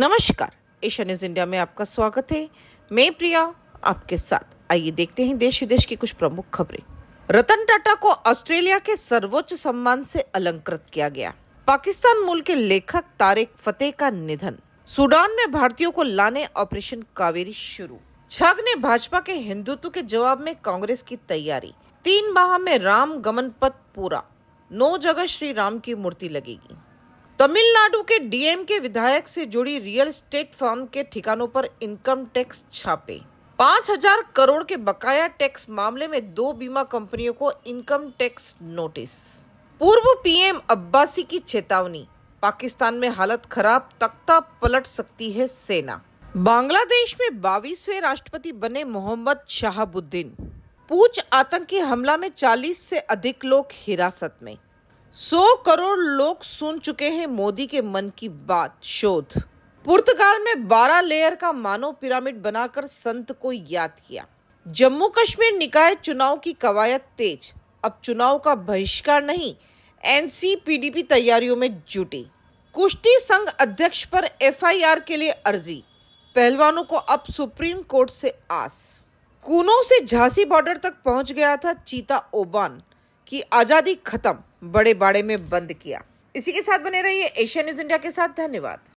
नमस्कार Asia news India में आपका स्वागत है मैं प्रिया आपके साथ आइए देखते हैं देश विदेश की कुछ प्रमुख खबरें रतन टाटा को ऑस्ट्रेलिया के सर्वोच्च सम्मान से अलंकृत किया गया पाकिस्तान मूल के लेखक तारिक फतेह का निधन सूडान में भारतीयों को लाने ऑपरेशन कावेरी शुरू छग ने भाजपा के हिंदुत्व के जवाब में कांग्रेस की तैयारी तीन माह में राम गमन पथ पूरा नौ जगह श्री राम की मूर्ति लगेगी तमिलनाडु के डीएम के विधायक से जुड़ी रियल स्टेट फर्म के ठिकानों पर इनकम टैक्स छापे पांच हजार करोड़ के बकाया टैक्स मामले में दो बीमा कंपनियों को इनकम टैक्स नोटिस पूर्व पीएम अब्बासी की चेतावनी पाकिस्तान में हालत खराब तख्ता पलट सकती है सेना बांग्लादेश में बाईसवें राष्ट्रपति बने मोहम्मद शाहबुद्दीन पूछ आतंकी हमला में 40 से अधिक लोग हिरासत में सौ करोड़ लोग सुन चुके हैं मोदी के मन की बात शोध पुर्तगाल में 12 लेयर का मानव पिरामिड बनाकर संत को याद किया जम्मू कश्मीर निकाय चुनाव की कवायद तेज अब चुनाव का बहिष्कार नहीं एनसी पीडीपी तैयारियों में जुटी कुश्ती संघ अध्यक्ष पर एफआईआर के लिए अर्जी पहलवानों को अब सुप्रीम कोर्ट से आस कूनो से झांसी बॉर्डर तक पहुंच गया था चीता ओबान की आजादी खत्म बड़े बाड़े में बंद किया इसी के साथ बने रहिए एशिया न्यूज इंडिया के साथ धन्यवाद